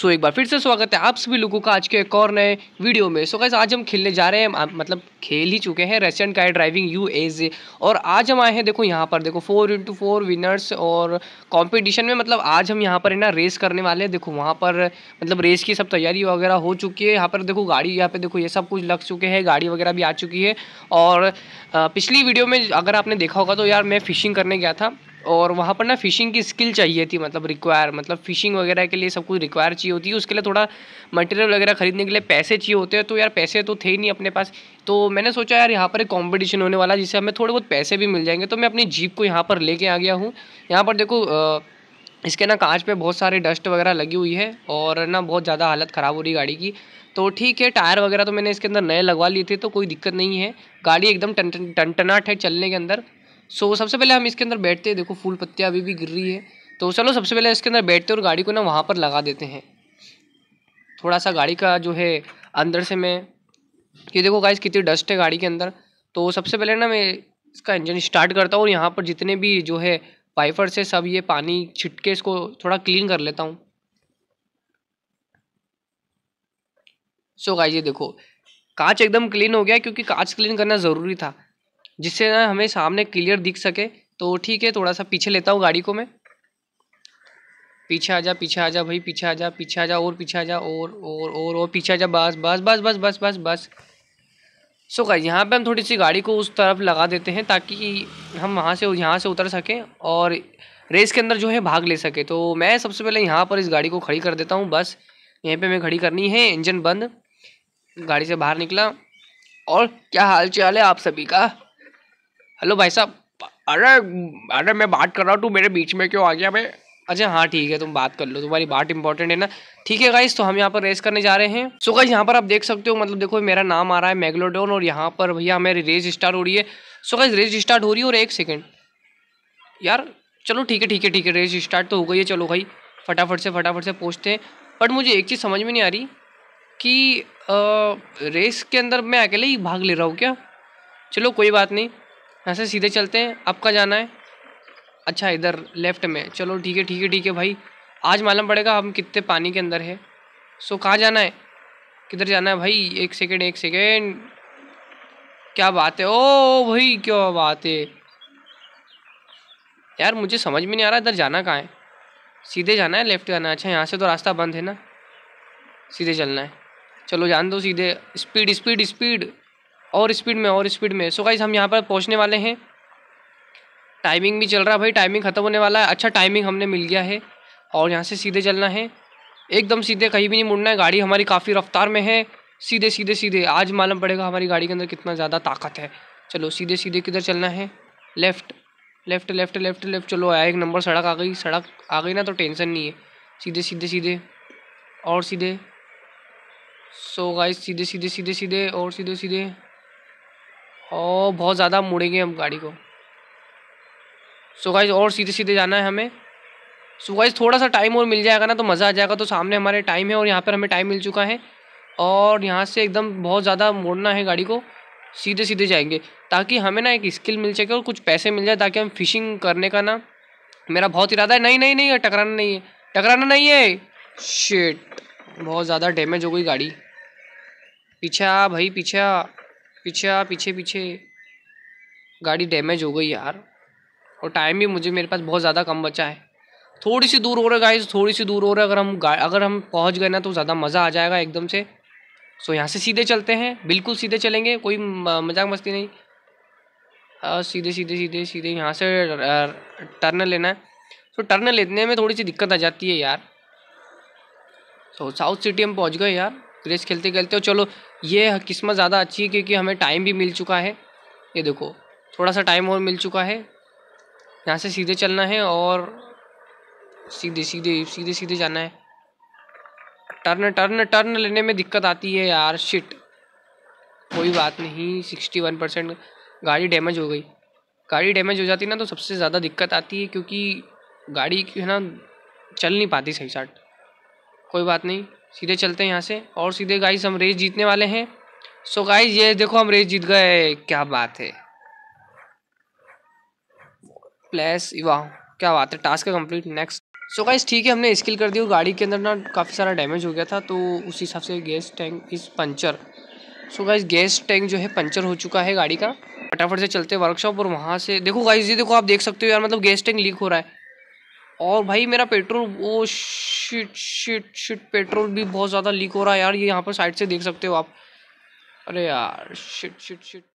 सो एक बार फिर से स्वागत है आप सभी लोगों का आज के एक और नए वीडियो में सो so, गैस आज हम खेलने जा रहे हैं मतलब खेल ही चुके हैं रेसेंट का है ड्राइविंग यू एज और आज हम आए हैं देखो यहाँ पर देखो फोर इंटू फोर विनर्स और कंपटीशन में मतलब आज हम यहाँ पर है ना रेस करने वाले हैं देखो वहाँ पर मतलब रेस की सब तैयारी वगैरह हो चुकी है यहाँ पर देखो गाड़ी यहाँ पर देखो ये सब कुछ लग चुके हैं गाड़ी वगैरह भी आ चुकी है और पिछली वीडियो में अगर आपने देखा होगा तो यार मैं फिशिंग करने गया था और वहाँ पर ना फ़िशिंग की स्किल चाहिए थी मतलब रिक्वायर मतलब फ़िशिंग वगैरह के लिए सब कुछ रिक्वायर चाहिए होती है उसके लिए थोड़ा मटेरियल वगैरह ख़रीदने के लिए पैसे चाहिए होते हैं तो यार पैसे तो थे ही नहीं अपने पास तो मैंने सोचा यार यहाँ पर एक कॉम्पिटिशन होने वाला जिससे हमें थोड़े बहुत पैसे भी मिल जाएंगे तो मैं अपनी जीप को यहाँ पर लेके आ गया हूँ यहाँ पर देखो इसके ना कांच पे बहुत सारे डस्ट वगैरह लगी हुई है और ना बहुत ज़्यादा हालत ख़राब हो रही गाड़ी की तो ठीक है टायर वगैरह तो मैंने इसके अंदर नए लगवा लिए थे तो कोई दिक्कत नहीं है गाड़ी एकदम टन टनटनाट है चलने के अंदर सो so, सबसे पहले हम इसके अंदर बैठते हैं देखो फूल पत्तियाँ अभी भी गिर रही है तो चलो सबसे पहले इसके अंदर बैठते और गाड़ी को ना वहाँ पर लगा देते हैं थोड़ा सा गाड़ी का जो है अंदर से मैं ये देखो गाइस कितनी डस्ट है गाड़ी के अंदर तो सबसे पहले ना मैं इसका इंजन स्टार्ट करता हूँ और यहाँ पर जितने भी जो है पाइपर से सब ये पानी छिटके इसको थोड़ा क्लीन कर लेता हूँ सो गाइस ये देखो कांच एकदम क्लीन हो गया क्योंकि कांच क्लीन करना ज़रूरी था जिससे ना हमें सामने क्लियर दिख सके तो ठीक है थोड़ा सा पीछे लेता हूँ गाड़ी को मैं पीछे आ जा पीछे आ जा भाई पीछे आ जा पीछे आ जा और पीछे आ जा और और और और पीछे आ जा बस बस बस बस बस बस बस सो गाइस यहाँ पे हम थोड़ी सी गाड़ी को उस तरफ लगा देते हैं ताकि हम वहाँ से यहाँ से उतर सकें और रेस के अंदर जो है भाग ले सके तो मैं सबसे पहले यहाँ पर इस गाड़ी को खड़ी कर देता हूँ बस यहीं पर मैं खड़ी करनी है इंजन बंद गाड़ी से बाहर निकला और क्या हाल चाल है आप सभी का हेलो भाई साहब अरे अरे मैं बात कर रहा हूँ तू मेरे बीच में क्यों आ गया मैं अच्छा हाँ ठीक है तुम बात कर लो तुम्हारी बात इंपॉर्टेंट है ना ठीक है गाइस तो हम यहाँ पर रेस करने जा रहे हैं सो गाइस यहाँ पर आप देख सकते हो मतलब देखो मेरा नाम आ रहा है मैगलोडोन और यहाँ पर भैया हमारी रेस स्टार्ट हो रही है सो गाइस रेस स्टार्ट हो रही है और एक सेकेंड यार चलो ठीक है ठीक है ठीक है रेस स्टार्ट तो हो गई है चलो भाई फटाफट से फटाफट से पहुँचते हैं बट मुझे एक चीज़ समझ में नहीं आ रही कि रेस के अंदर मैं अकेले ही भाग ले रहा हूँ क्या चलो कोई बात नहीं यहाँ से सीधे चलते हैं आपका जाना है अच्छा इधर लेफ्ट में चलो ठीक है ठीक है ठीक है भाई आज मालूम पड़ेगा हम कितने पानी के अंदर है सो कहाँ जाना है किधर जाना है भाई एक सेकेंड एक सेकेंड क्या बात है ओ भाई क्या बात है यार मुझे समझ में नहीं आ रहा इधर जाना कहाँ है सीधे जाना है लेफ्ट जाना है अच्छा यहाँ से तो रास्ता बंद है ना सीधे चलना है चलो जान दो सीधे स्पीड स्पीड स्पीड और स्पीड में और स्पीड में सो so गाइज हम यहाँ पर पहुँचने वाले हैं टाइमिंग भी चल रहा है भाई टाइमिंग ख़त्म होने वाला है अच्छा टाइमिंग हमने मिल गया है और यहाँ से सीधे चलना है एकदम सीधे कहीं भी नहीं मुड़ना है गाड़ी हमारी काफ़ी रफ्तार में है सीधे सीधे सीधे आज मालूम पड़ेगा हमारी गाड़ी के अंदर कितना ज़्यादा ताकत है चलो सीधे सीधे किधर चलना है left left left left left चलो आया एक नंबर सड़क आ गई सड़क आ गई ना तो टेंशन नहीं है सीधे सीधे सीधे और सीधे सो गाइस सीधे सीधे सीधे सीधे और सीधे सीधे और बहुत ज़्यादा मुड़ेंगे हम गाड़ी को सो so गाइज और सीधे सीधे जाना है हमें सो so गाइज थोड़ा सा टाइम और मिल जाएगा ना तो मज़ा आ जाएगा तो सामने हमारे टाइम है और यहाँ पर हमें टाइम मिल चुका है और यहाँ से एकदम बहुत ज़्यादा मोड़ना है गाड़ी को सीधे सीधे जाएंगे ताकि हमें ना एक स्किल मिल सके और कुछ पैसे मिल जाए ताकि हम फिशिंग करने का ना मेरा बहुत इरादा है नहीं नहीं नहीं टकराना नहीं है टकराना नहीं है शेट बहुत ज़्यादा डैमेज हो गई गाड़ी पीछा भाई पीछा पीछे आ पीछे पीछे गाड़ी डैमेज हो गई यार और टाइम भी मुझे मेरे पास बहुत ज़्यादा कम बचा है थोड़ी सी दूर हो रहा है गाइस थोड़ी सी दूर हो रहा है अगर हम अगर हम पहुंच गए ना तो ज़्यादा मज़ा आ जाएगा एकदम से सो यहाँ से सीधे चलते हैं बिल्कुल सीधे चलेंगे कोई मजाक मस्ती नहीं आ, सीधे सीधे सीधे सीधे यहाँ से टर्न लेना है तो टर्न लेने में थोड़ी सी दिक्कत आ जाती है यार सो साउथ सिटी हम पहुँच गए यार रेस खेलते खेलते चलो ये किस्मत ज़्यादा अच्छी है क्योंकि हमें टाइम भी मिल चुका है ये देखो थोड़ा सा टाइम और मिल चुका है यहाँ से सीधे चलना है और सीधे सीधे सीधे सीधे जाना है टर्न टर्न टर्न लेने में दिक्कत आती है यार शिट कोई बात नहीं सिक्सटी वन परसेंट गाड़ी डैमेज हो गई गाड़ी डैमेज हो जाती ना तो सबसे ज़्यादा दिक्कत आती है क्योंकि गाड़ी है ना चल नहीं पाती सही साठ कोई बात नहीं सीधे चलते हैं यहाँ से और सीधे गाइस हम रेस जीतने वाले हैं सो so गाइस ये देखो हम रेस जीत गए क्या बात है प्लस वाह क्या बात है task complete next so guys ठीक है हमने स्किल कर दी गाड़ी के अंदर ना काफ़ी सारा डैमेज हो गया था तो उस हिसाब से gas tank is puncture so guys gas tank जो है पंचर हो चुका है गाड़ी का फटाफट से चलते वर्कशॉप और वहाँ से देखो गाइस ये देखो आप देख सकते हो यार मतलब गैस टैंक लीक हो रहा है और भाई मेरा पेट्रोल वो शिट शिट शिट पेट्रोल भी बहुत ज़्यादा लीक हो रहा है यार ये यहाँ पर साइड से देख सकते हो आप अरे यार शिट शिट शिट